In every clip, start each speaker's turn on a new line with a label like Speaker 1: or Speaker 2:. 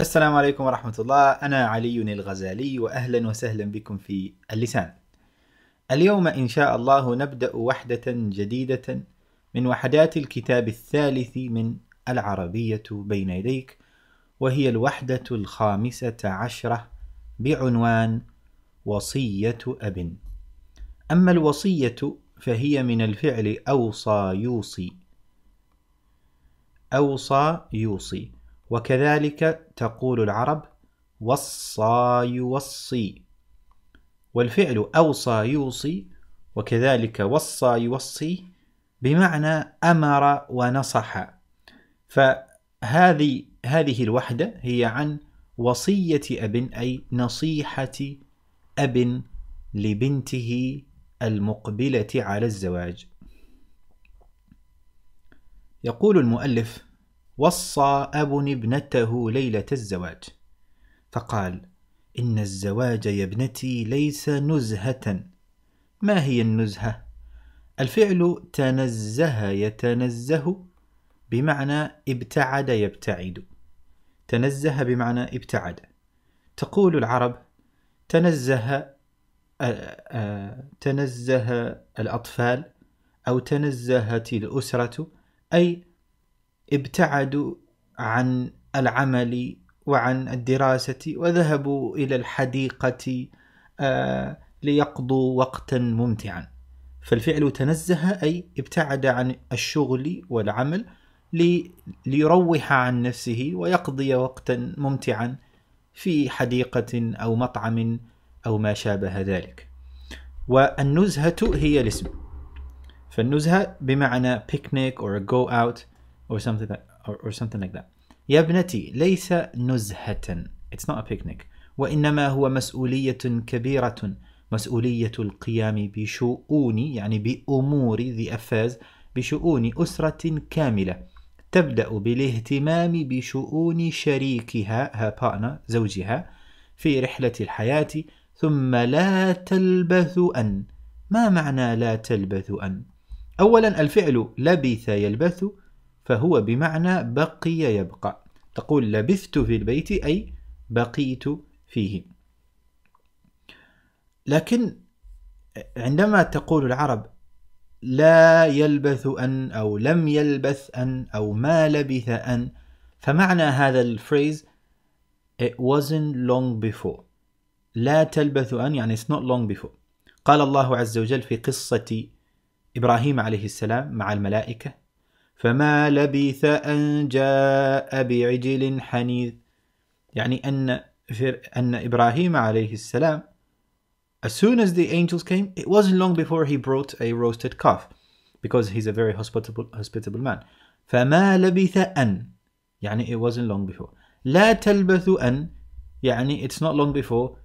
Speaker 1: السلام عليكم ورحمة الله أنا علي الغزالي وأهلا وسهلا بكم في اللسان اليوم إن شاء الله نبدأ وحدة جديدة من وحدات الكتاب الثالث من العربية بين يديك وهي الوحدة الخامسة عشرة بعنوان وصية أب أما الوصية فهي من الفعل أوصى يوصي أوصى يوصي وكذلك تقول العرب وصى يوصي والفعل أوصى يوصي وكذلك وصى يوصي بمعنى أمر ونصح فهذه هذه الوحدة هي عن وصية أب أي نصيحة أب لبنته المقبلة على الزواج يقول المؤلف وصى أب ابنته ليلة الزواج فقال إن الزواج يا ابنتي ليس نزهة ما هي النزهة؟ الفعل تنزه يتنزه بمعنى ابتعد يبتعد تنزه بمعنى ابتعد تقول العرب تنزه آه، آه، تنزه الأطفال أو تنزهت الأسرة أي ابتعدوا عن العمل وعن الدراسة وذهبوا إلى الحديقة آه، ليقضوا وقتا ممتعا فالفعل تنزه أي ابتعد عن الشغل والعمل ليروح عن نفسه ويقضي وقتا ممتعا في حديقة أو مطعم أو ما شابه ذلك والنزهة هي الاسم فالنزهة بمعنى picnic or go out or something that or, or something like that يا ابنتي ليس نزهة it's not a picnic وإنما هو مسؤولية كبيرة مسؤولية القيام بشؤون يعني بأمور the affairs بشؤون أسرة كاملة تبدأ بالاهتمام بشؤون شريكها her partner زوجها في رحلة الحياة ثم لا تلبث أن ما معنى لا تلبث أن؟ أولا الفعل لبث يلبث فهو بمعنى بقي يبقى تقول لبثت في البيت أي بقيت فيه لكن عندما تقول العرب لا يلبث أن أو لم يلبث أن أو ما لبث أن فمعنى هذا الفريز it wasn't long before لا تلبث أن يعني it's not long before قال الله عز وجل في قصة إبراهيم عليه السلام مع الملائكة فما لبث أن جاء بعجل حنيذ يعني أن أن إبراهيم عليه السلام as soon as the angels came it wasn't long before he brought a roasted calf because he's a very hospitable hospitable man فما لبث أن يعني it wasn't long before لا تلبث أن يعني it's not long before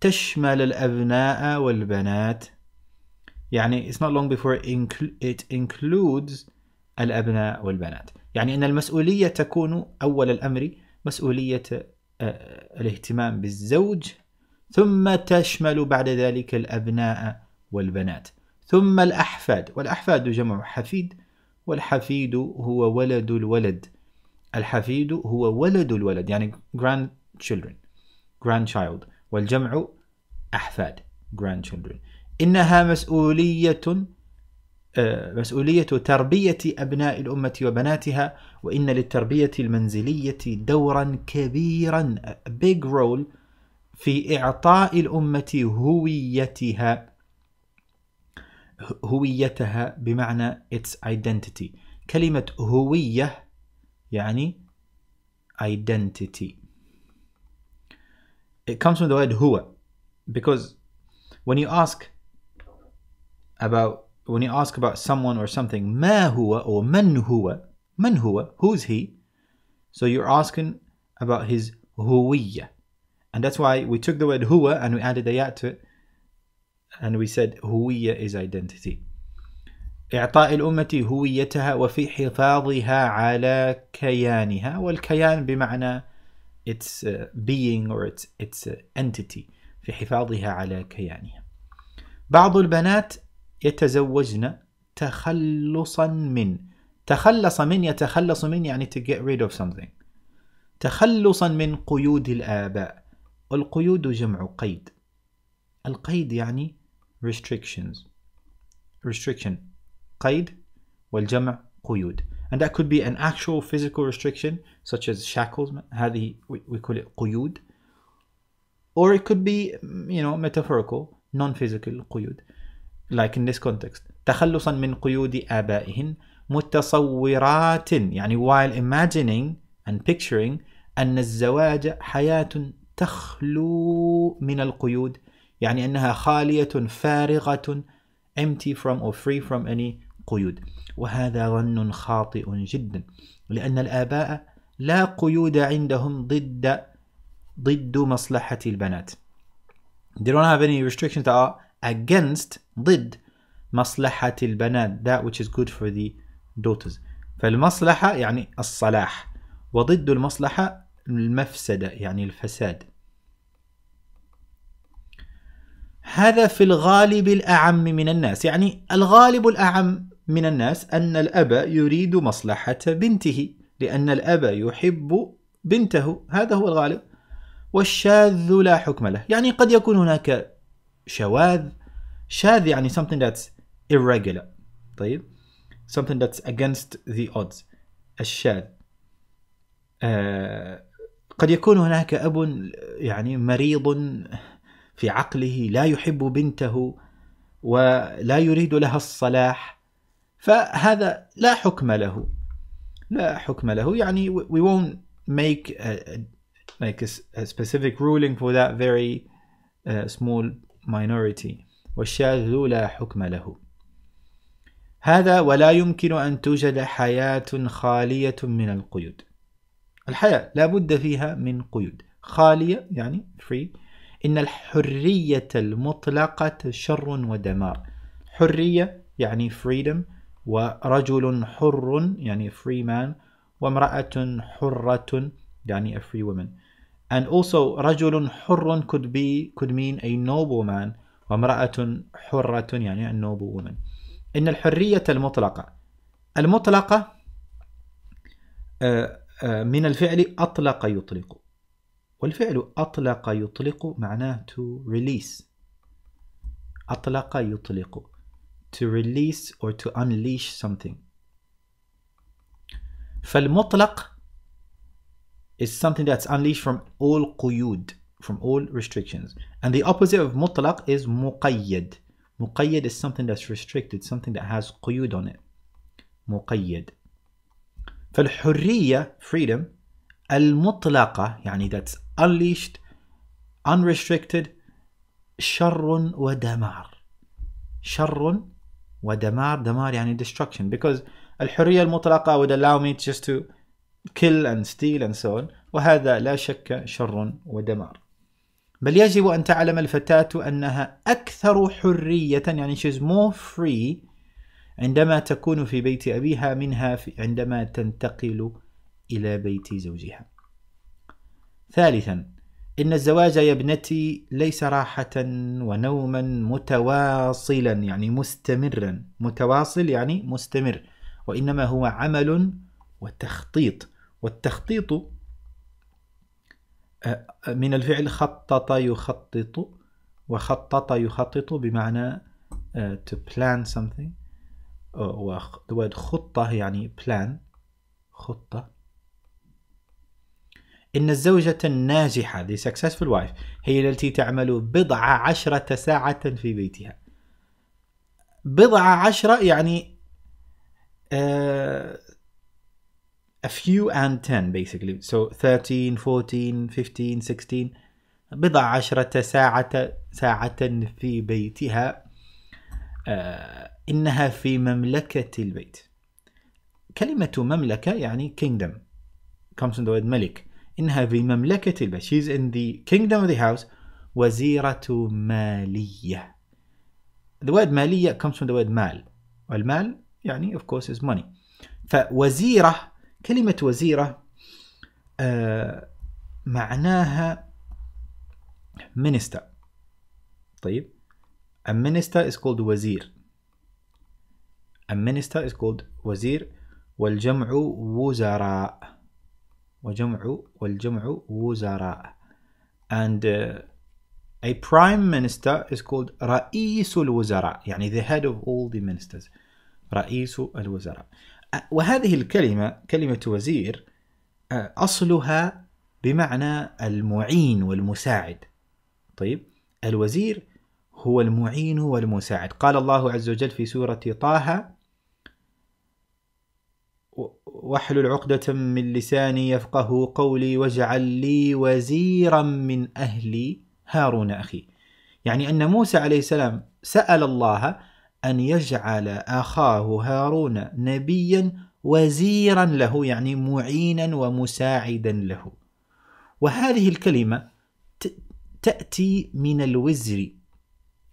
Speaker 1: تشمل الأبناء والبنات يعني it's not long before it, inclu it includes الأبناء والبنات يعني أن المسؤولية تكون أول الأمر مسؤولية آه، الاهتمام بالزوج ثم تشمل بعد ذلك الأبناء والبنات ثم الأحفاد والأحفاد جمع حفيد والحفيد هو ولد الولد الحفيد هو ولد الولد يعني grand child والجمع أحفاد children إنها مسؤولية آه، مسؤولية تربية أبناء الأمة وبناتها وإن للتربية المنزلية دورا كبيرا big role في إعطاء الأمة هويتها هويتها بمعنى its identity كلمة هوية يعني identity it comes from the word هو because when you ask about when you ask about someone or something, "ma huwa" or من هو, who's he? So you're asking about his هوية. And that's why we took the word huwa and we added a ya to it. And we said huwiya is identity. إعطاء الأمة هويتها وفي حفاظها على كيانها والكيان بمعنى its uh, being or its its uh, entity في حفاظها على كيانها بعض البنات يتزوجن تخلصا من تخلص من يتخلص من يعني to get rid of something تخلصا من قيود الآباء القيود جمع قيد القيد يعني restrictions restriction قيد والجمع قيود and that could be an actual physical restriction such as shackles هذه we, call it قيود or it could be you know metaphorical non-physical قيود like in this context تخلصا من قيود آبائهن متصورات يعني while imagining and picturing أن الزواج حياة تخلو من القيود يعني أنها خالية فارغة empty from or free from any قيود وهذا ظن خاطئ جدا لأن الآباء لا قيود عندهم ضد ضد مصلحة البنات they don't have any restrictions that are against ضد مصلحة البنات that which is good for the daughters فالمصلحة يعني الصلاح وضد المصلحة المفسدة يعني الفساد هذا في الغالب الأعم من الناس يعني الغالب الأعم من الناس أن الأب يريد مصلحة بنته لأن الأب يحب بنته هذا هو الغالب والشاذ لا حكم له يعني قد يكون هناك شواذ شاذ يعني something that's irregular طيب something that's against the odds الشاذ آه قد يكون هناك أب يعني مريض في عقله لا يحب بنته ولا يريد لها الصلاح فهذا لا حكم له لا حكم له يعني we won't make a, like a, a specific ruling for that very uh, small minority والشاذ لا حكم له هذا ولا يمكن أن توجد حياة خالية من القيود الحياة لا بد فيها من قيود خالية يعني free إن الحرية المطلقة شر ودمار حرية يعني freedom ورجل حر يعني free man وامرأة حرة يعني a free woman and also رجل حر could be could mean a nobleman وامرأة حرة يعني a noble woman إن الحرية المطلقة المطلقة آه، آه، من الفعل أطلق يطلق والفعل أطلق يطلق معناه to release أطلق يطلق to release or to unleash something فالمطلق is something that's unleashed from all quyud, from all restrictions. And the opposite of mutlaq is muqayyad. Muqayyad is something that's restricted, something that has quyud on it. مقيد فالحرية freedom المطلقة يعني that's unleashed unrestricted شر ودمار شر ودمار دمار يعني destruction because الحرية المطلقة would allow me just to kill and steal and so on وهذا لا شك شر ودمار بل يجب أن تعلم الفتاة أنها أكثر حرية يعني she's more free عندما تكون في بيت أبيها منها في عندما تنتقل إلى بيت زوجها ثالثا إن الزواج يا ابنتي ليس راحة ونوما متواصلا يعني مستمرا متواصل يعني مستمر وإنما هو عمل وتخطيط والتخطيط آه، آه، من الفعل خطط يخطط وخطط يخطط بمعنى آه، to plan something وورد خطة يعني plan خطة إن الزوجة الناجحة the successful wife هي التي تعمل بضع عشرة ساعة في بيتها بضع عشرة يعني a few and 10 basically so 13 14 15 16 بضع عشرة ساعة ساعة في بيتها إنها في مملكة البيت كلمة مملكة يعني kingdom comes from the word ملك إنها في مملكة البيت she's in the kingdom of the house وزيرة مالية the word مالية comes from the word مال والمال يعني of course is money فوزيرة كلمة وزيرة معناها minister طيب a minister is called وزير a minister is called وزير والجمع وزراء وجمع والجمع وزراء and uh, a prime minister is called رئيس الوزراء يعني the head of all the ministers رئيس الوزراء وهذه الكلمة كلمة وزير آه، أصلها بمعنى المعين والمساعد طيب الوزير هو المعين والمساعد قال الله عز وجل في سورة طه واحلل عقدة من لساني يفقه قولي واجعل لي وزيرا من أهلي هارون أخي يعني أن موسى عليه السلام سأل الله أن يجعل أخاه هارون نبيا وزيرا له يعني معينا ومساعدا له وهذه الكلمة تأتي من الوزر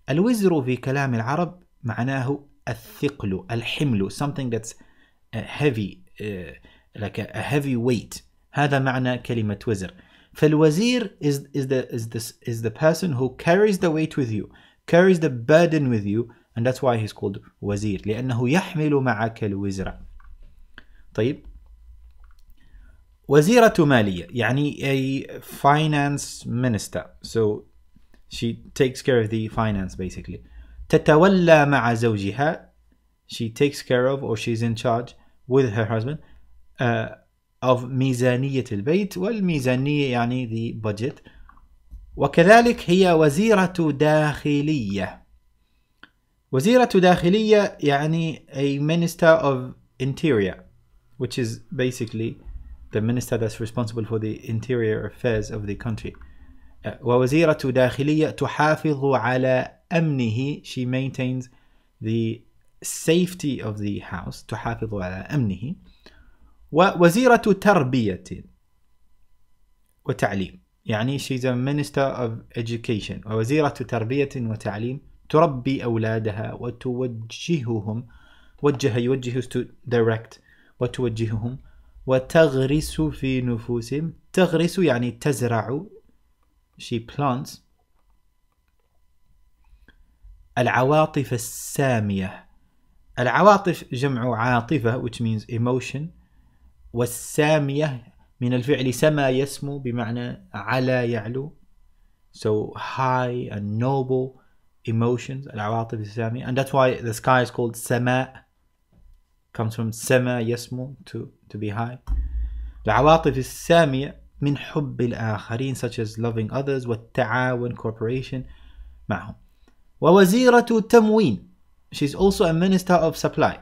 Speaker 1: الوزر في كلام العرب معناه الثقل الحمل something that's heavy uh, like a heavy weight هذا معنى كلمة وزر فالوزير is, is, the, is, the, is the person who carries the weight with you carries the burden with you and that's why he's called وزير لأنه يحمل معك الوزر طيب وزيرة مالية يعني a finance minister so she takes care of the finance basically تتولى مع زوجها she takes care of or she's in charge with her husband uh, of ميزانية البيت والميزانية يعني the budget وكذلك هي وزيرة داخلية وزيرة داخلية يعني a minister of interior which is basically the minister that's responsible for the interior affairs of the country uh, ووزيرة داخلية تحافظ على أمنه she maintains the safety of the house تحافظ على أمنه ووزيرة تربية وتعليم يعني she's a minister of education ووزيرة تربية وتعليم تربي أولادها وتوجههم وجه يوجه to direct وتوجههم وتغرس في نفوسهم تغرس يعني تزرع she plants العواطف السامية العواطف جمع عاطفة which means emotion والسامية من الفعل سما يسمو بمعنى على يعلو so high and noble emotions and that's why the sky is called سماء comes from سما يسمو to, to be high العواطف السامية من حب الآخرين such as loving others والتعاون cooperation معهم ووزيرة تموين she's also a minister of supply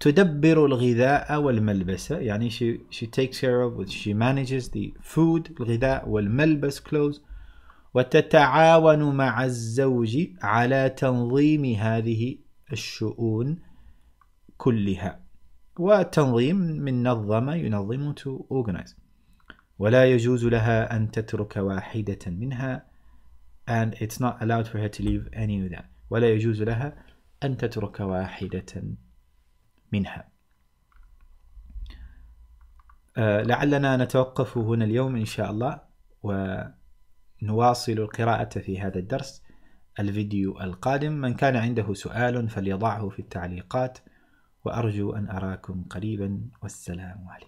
Speaker 1: تدبر الغذاء والملبس يعني she, she takes care of she manages the food الغذاء والملبس clothes وتتعاون مع الزوج على تنظيم هذه الشؤون كلها وتنظيم من نظم ينظم to organize ولا يجوز لها أن تترك واحدة منها and it's not allowed for her to leave any of that ولا يجوز لها أن تترك واحدة منها آه، لعلنا نتوقف هنا اليوم إن شاء الله و نواصل القراءة في هذا الدرس الفيديو القادم من كان عنده سؤال فليضعه في التعليقات وأرجو أن أراكم قريبا والسلام عليكم